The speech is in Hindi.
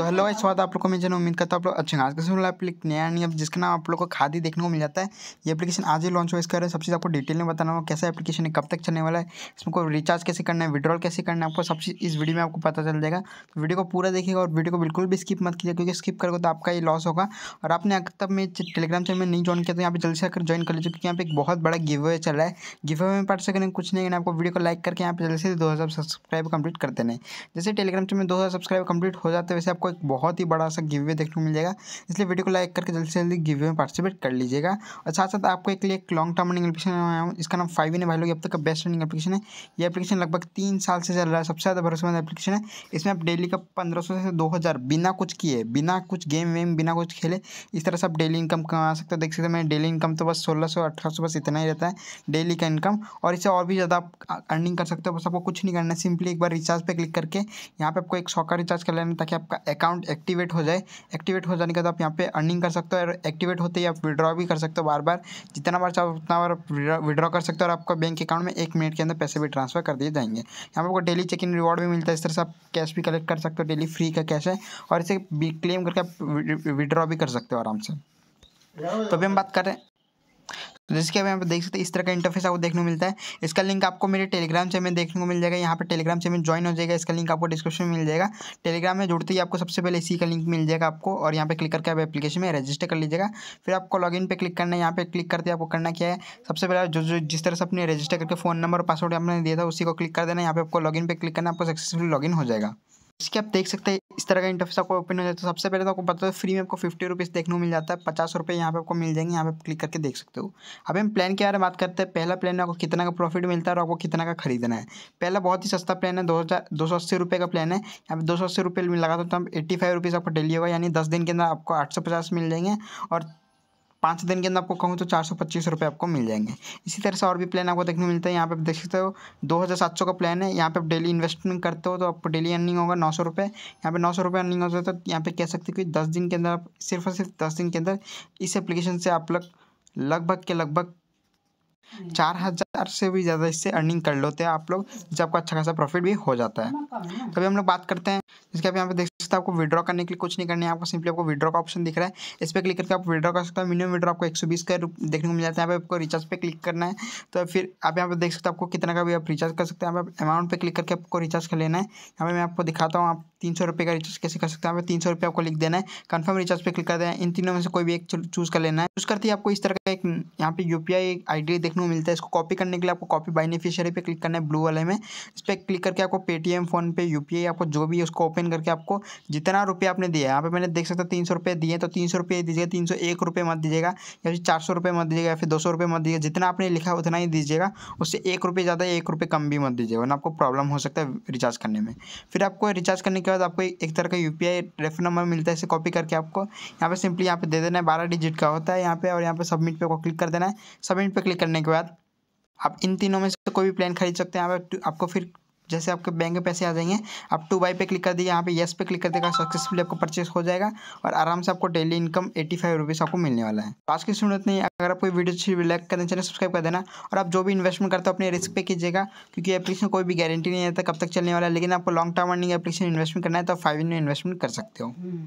तो हेलो भाई स्वागत आप लोग को मैं जन उम्मीद करता हूँ आप लोग अच्छे आज कैसे आप एक नया नहीं अब जिसका नाम आप लोग को खादी देखने को मिल जाता है ये एप्लीकेशन आज ही लॉन्च हुआ इसका सबसे चीज़ आपको डिटेल में बताना होगा कैसा एप्लीकेशन है कब तक चलने वाला है इसमें को रिचार्ज कैसे करना है विड्रॉल कैसे करना है आपको सब चीज़ इस वीडियो में आपको पता चल जाएगा तो वीडियो को पूरा देखिएगा और वीडियो को बिल्कुल भी स्किप मत कीजिए क्योंकि स्किप करोगे तो आपका ये लॉस होगा और आपने अगर तब मैं टेलीग्राम चैनल में नहीं ज्वाइन किया तो यहाँ पर जल्दी से आकर ज्वाइन कर लीजिए क्योंकि यहाँ पर एक बहुत बड़ा गिव अवे चल रहा है गिव अवे में पार्टिसिपेट करने कुछ नहीं आपको वीडियो को लाइक करके यहाँ पर जल्दी से दो सब्सक्राइब कंप्लीट कर देने जैसे टेलीग्राम चैनल में दो सब्सक्राइब कंप्लीट हो जाते वैसे आपको एक बहुत ही बड़ा सा गिव देखने को मिल जाएगा इसलिए वीडियो को लाइक करके जल्दी से जल्दी गिव में पार्टिसिपेट कर लीजिएगा और साथ साथ आपको एक लिए एक लॉन्ग टर्म रनिंग एप्लीकेशन इसका नाम फाइव इन भाई लोग अब तक का बेस्ट रनिंग एप्लीकेशन है ये एप्लीकेशन लगभग तीन साल से चल रहा है सबसे ज़्यादा भरोसेमंद एप्लीकेशन है इसमें आप डेली का पंद्रह से दो बिना कुछ किए बिना कुछ गेम वेम बिना कुछ खेले इस तरह से आप डेली इनकम कमा सकते हो देख सकते मैं डेली इनकम तो बस सोलह सौ अठारह बस इतना ही रहता है डेली का इनकम और इससे और भी ज़्यादा आप अर्निंग कर सकते हो बस आपको कुछ नहीं करना है सिंपली एक बार रिचार्ज पे क्लिक करके यहाँ पे आपको एक सौ का रिचार्ज कर लेना ताकि आपका एक अकाउंट एक्टिवेट हो जाए एक्टिवेट हो जाने के बाद आप यहाँ पे अर्निंग कर सकते हो और एक्टिवेट होते ही आप विड्रॉ भी कर सकते हो बार बार जितना बार चाहो उतना बार विड्रॉ कर सकते हो और आपका बैंक अकाउंट में एक मिनट के अंदर पैसे भी ट्रांसफर कर दिए जाएंगे यहाँ पर आपको डेली चेक इन रिवॉर्ड भी मिलता है इस तरह से आप कैश भी कलेक्ट कर सकते हो डेली फ्री का कैश है और इसे क्लेम करके आप विड्रॉ भी कर सकते हो आराम से तो अभी हम बात करें तो जैसे कि आप यहाँ पर देख सकते हैं इस तरह का इंटरफेस आपको देखने को मिलता है इसका लिंक आपको मेरे टेलीग्राम से में देखने को मिल जाएगा यहाँ पर टेलीग्राम से में ज्वाइन हो जाएगा इसका लिंक आपको डिस्क्रिप्शन में मिल जाएगा टेलीग्राम में जुड़ते ही आपको सबसे पहले इसी का लिंक मिल जाएगा आपको और यहाँ पर क्लिक करके आप एप्लीकेशन में रजिस्टर कर लीजिएगा फिर आपको इन पर क्लिक करना है यहाँ पर क्लिक करते आपको करना क्या है सबसे पहले जो जो जिस तरह से अपने रजिस्टर करके फोन नंबर और पासवर्ड आपने दिया था उसी को क्लिक कर देना यहाँ पर आपको इन पर क्लिक करना आपको सक्सेसफुल लॉगिन हो जाएगा इसके आप देख सकते हैं इस तरह का इंटरफेस आपको ओपन हो जाता तो है सबसे पहले तो आपको बता दो फ्री में आपको फिफ्टी रुपीज़ देखने को मिल जाता है पचास रुपये यहाँ पे आपको मिल जाएंगे यहाँ पे आप क्लिक करके देख सकते हो अब हम प्लान के बारे में बात करते हैं पहला प्लान में आपको कितना का प्रॉफिट मिलता है और आपको कितना का खरीदना है पहला बहुत ही सस्ता प्लान है दो हज़ार दो सौ अस्सी रुपये का प्लान है यहाँ पर दो सौ अस्सी रुपये लगा दो तो एट्टी फाइव रुपीज़ आपको डेली होगा यानी दस दिन के अंदर आपको आठ सौ पचास मिल जाएंगे और पाँच दिन के अंदर आपको कहूँ तो चार सौ पच्चीस रुपये आपको मिल जाएंगे इसी तरह से और भी प्लान आपको देखने मिलता है यहाँ पे आप देख सकते हो दो हज़ार सात सौ का प्लान है यहाँ पे आप डेली इन्वेस्टमेंट करते हो तो आपको डेली अर्निंग होगा नौ सौ रुपये यहाँ पर नौ सौ रुपये अर्निंग होता है तो यहाँ पे कह सकते हो कि दस दिन के अंदर आप सिर्फ और सिर्फ दस दिन के अंदर इस एप्लीकेशन से आप लोग लगभग के लगभग चार हज़ार से भी ज़्यादा इससे अर्निंग कर लेते हैं आप लोग जब आपको अच्छा खासा प्रॉफिट भी हो जाता है कभी हम लोग बात करते हैं जिसके आप यहाँ पे देख सकते हैं आपको विड्रॉ करने के लिए कुछ नहीं करना है आपको सिंपली आपको विड्रॉ का ऑप्शन दिख रहा है इस पर क्लिक करके आप विड्रॉ कर सकते हैं मिनिमम विड्रॉ आपको एक सौ बीस का देखने को मिल जाता है यहाँ पे आपको रिचार्ज पे क्लिक करना है तो फिर आप यहाँ पे देख सकते हैं आपको कितना का भी आप रिचार्ज कर सकते हैं यहाँ पर अमाउंट पर क्लिक करके आपको रिचार्ज कर लेना है यहाँ पर मैं आपको दिखाता हूँ आप तीन सौ रुपये का रिचार्ज कैसे कर सकते हैं यहाँ पर तीन सौ रुपये आपको लिख देना है कन्फर्म रिचार्ज पे क्लिक कर देना है इन तीनों में से कोई भी एक चूज़ कर लेना है चूज़ करती है आपको इस तरह का एक यहाँ पे यू पी आई देखने देखने को मिलता है इसको कॉपी करने के लिए आपको कॉपी बाइनिफिशियरी पे क्लिक करना है ब्लू वाले में इस पर क्लिक करके आपको पेटीएम फोन यू पी आपको जो भी है उसको ओपन करके आपको जितना रुपया आपने दिया यहाँ पर मैंने देख सकता तीन सौ रुपये दिए तो तीन सौ रुपये दीजिएगा तीन सौ एक रुपये मत दीजिएगा या फिर चार सौ रुपये मत दीजिएगा या फिर दो सौ रुपये मत दीजिएगा जितना आपने लिखा उतना ही दीजिएगा उससे एक रुपये ज़्यादा एक रुपये कम भी मत दीजिएगा वरना आपको प्रॉब्लम हो सकता है रिचार्ज करने में फिर आपको रिचार्ज करने के बाद आपको एक तरह का यू रेफर नंबर मिलता है इसे कॉपी करके आपको यहाँ पर सिंपली यहाँ पर दे देना है बारह डिजिट का होता है यहाँ पर और यहाँ पर सबमिट पर क्लिक कर देना है सबमिट पर क्लिक करने करने के बाद आप इन तीनों में से कोई भी प्लान खरीद सकते हैं आपको फिर जैसे आपके बैंक में पैसे आ जाएंगे आप टू बाई पे क्लिक कर दीजिए यहाँ पे येस पे क्लिक कर देगा सक्सेसफुली आपको परचेस हो जाएगा और आराम से आपको daily income eighty five rupees आपको मिलने वाला है तो आज की जरूरत नहीं अगर आपको वीडियो अच्छी लाइक कर देना चैनल सब्सक्राइब कर देना और आप जो भी इन्वेस्टमेंट करते हो अपने रिस्क पे कीजिएगा क्योंकि एप्लीकेशन कोई भी गारंटी नहीं है कब तक चलने वाला है लेकिन आपको long term earning application investment करना है तो आप फाइव इन में इन्वेस्टमेंट कर सकते हो हम्म।